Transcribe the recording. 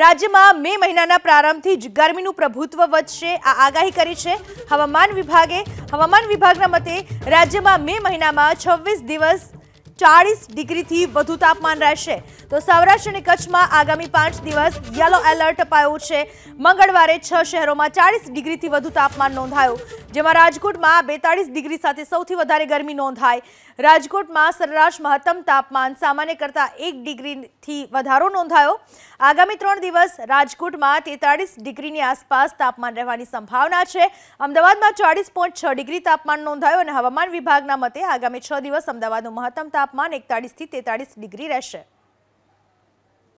રાજ્યમાં મે મહિનાના પ્રારંભથી જ ગરમીનું પ્રભુત્વ વધશે આ આગાહી કરી છે હવામાન વિભાગે હવામાન વિભાગના મતે રાજ્યમાં મે મહિનામાં છવ્વીસ દિવસ ચાળીસ ડિગ્રીથી વધુ તાપમાન રહેશે તો સૌરાષ્ટ્ર અને કચ્છમાં આગામી પાંચ દિવસ યલો એલર્ટ અપાયો છે મંગળવારે છ શહેરોમાં ચાળીસ ડિગ્રીથી વધુ તાપમાન નોંધાયું જેમાં રાજકોટમાં બેતાળીસ ડિગ્રી સાથે સૌથી વધારે ગરમી નોંધાય રાજકોટમાં સરેરાશ મહત્તમ તાપમાન સામાન્ય કરતાં એક ડિગ્રીથી વધારો નોંધાયો આગામી ત્રણ દિવસ રાજકોટમાં તેતાળીસ ડિગ્રીની આસપાસ તાપમાન રહેવાની સંભાવના છે અમદાવાદમાં ચાળીસ પોઈન્ટ છ ડિગ્રી તાપમાન નોંધાયું અને હવામાન વિભાગના મતે આગામી છ દિવસ અમદાવાદનું મહત્તમ તાપમાન એકતાળીસથી તેતાળીસ ડિગ્રી રહેશે